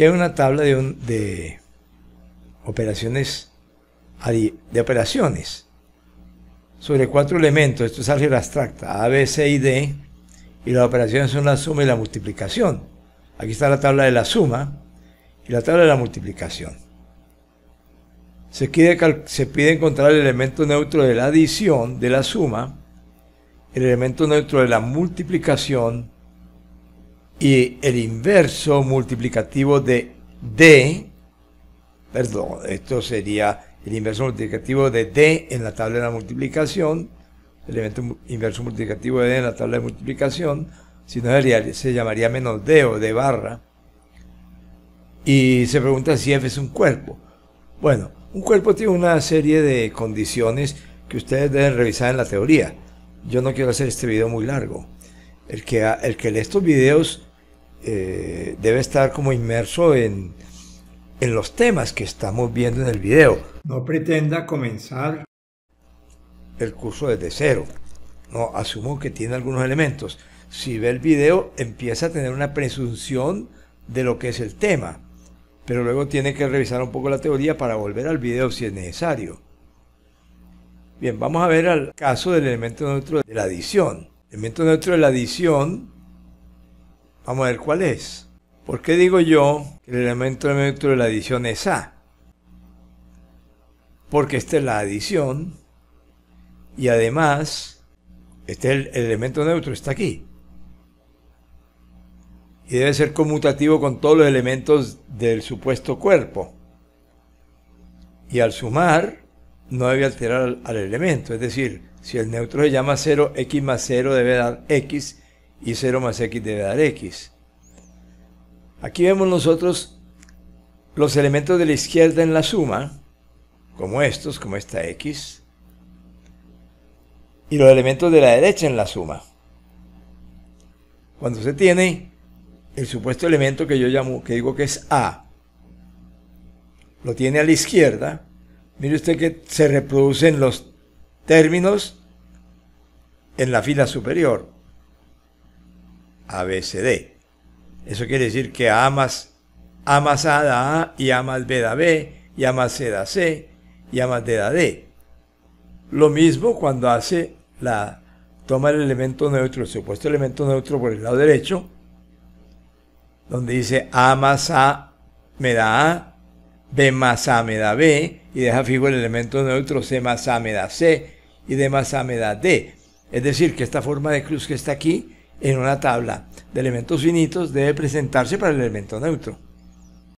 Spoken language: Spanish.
que es una tabla de, operaciones de operaciones sobre cuatro elementos. Esto es álgebra abstracta, A, B, C y D. Y las operaciones son la suma y la multiplicación. Aquí está la tabla de la suma y la tabla de la multiplicación. Se pide, se pide encontrar el elemento neutro de la adición, de la suma, el elemento neutro de la multiplicación y el inverso multiplicativo de D, perdón, esto sería el inverso multiplicativo de D en la tabla de la multiplicación, el elemento inverso multiplicativo de D en la tabla de multiplicación, si no sería, se llamaría menos D o D barra. Y se pregunta si F es un cuerpo. Bueno, un cuerpo tiene una serie de condiciones que ustedes deben revisar en la teoría. Yo no quiero hacer este video muy largo. El que, el que lee estos videos eh, debe estar como inmerso en, en los temas que estamos viendo en el video. No pretenda comenzar el curso desde cero. No, asumo que tiene algunos elementos. Si ve el video, empieza a tener una presunción de lo que es el tema, pero luego tiene que revisar un poco la teoría para volver al video si es necesario. Bien, vamos a ver al caso del elemento neutro de la adición. El elemento neutro de la adición Vamos a ver cuál es. ¿Por qué digo yo que el elemento neutro de la adición es A? Porque esta es la adición y además este es el, elemento neutro, está aquí. Y debe ser conmutativo con todos los elementos del supuesto cuerpo. Y al sumar, no debe alterar al, elemento. Es decir, si el neutro se llama 0, x más 0 debe dar x y 0 más x debe dar x. Aquí vemos nosotros los elementos de la izquierda en la suma, como estos, como esta x, y los elementos de la derecha en la suma. Cuando se tiene el supuesto elemento que yo llamo, que digo que es A, lo tiene a la izquierda, mire usted que se reproducen los términos en la fila superior. ABCD. Eso quiere decir que A más, A da A y A más B da B y A más C da C y A más D da D. Lo mismo cuando hace la toma el elemento neutro, el supuesto elemento neutro por el lado derecho, donde dice A más A me da A, B más A me da B, y deja fijo el elemento neutro, C más A me da C, y D más A me da D. Es decir, que esta forma de cruz que está aquí en una tabla de elementos finitos debe presentarse para el elemento neutro.